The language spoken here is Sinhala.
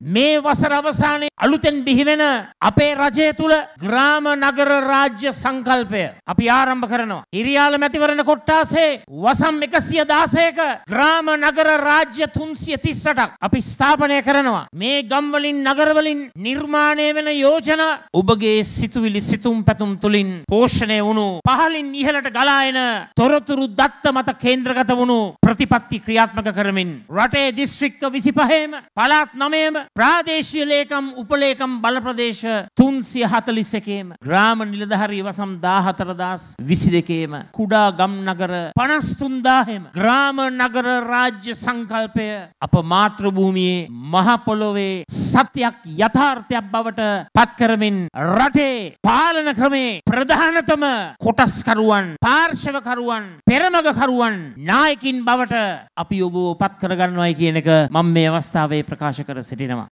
මේ වසර අවසානයේ අලුතෙන් බිහිවෙන අපේ රජය තුල ග්‍රාම නගර රාජ්‍ය සංකල්පය අපි ආරම්භ කරනවා. ඉරියාල මැතිවරණ කොට්ටාසේ වසම් 116ක ග්‍රාම නගර රාජ්‍ය 338ක් අපි ස්ථාපනය කරනවා. මේ ගම් වලින් නගර වලින් නිර්මාණය වෙන යෝජනා ඔබගේ සිතුවිලි සිතුම් පැතුම් තුලින් පෝෂණය වුණු පහලින් ඉහළට ගලා එන තොරතුරු දත්ත මත කේන්ද්‍රගත වුණු ප්‍රතිපත්ති ක්‍රියාත්මක කරමින් රටේ දිස්ත්‍රික්ක 25ම පළාත් 9ම ප්‍රාදේශීය ලේකම් උපලේකම් බල ප්‍රදේශ 341ම ග්‍රාම නිලධාරී වසම් 142ම කුඩා ගම් නගර 53000ම ග්‍රාම නගර රාජ්‍ය සංකල්පය අප මාතෘභූමියේ මහ පොළොවේ සත්‍යයක් යථාර්ථයක් බවට පත් කරමින් රටේ පාලන ක්‍රමේ ප්‍රධානතම කොටස්කරුවන් පාර්ශවකරුවන් පෙරමගකරුවන් නායකින් බව ජනතාවට අපි ඔබ උපත් කරගන්නවයි කියන එක මම මේ අවස්ථාවේ ප්‍රකාශ කර සිටිනවා.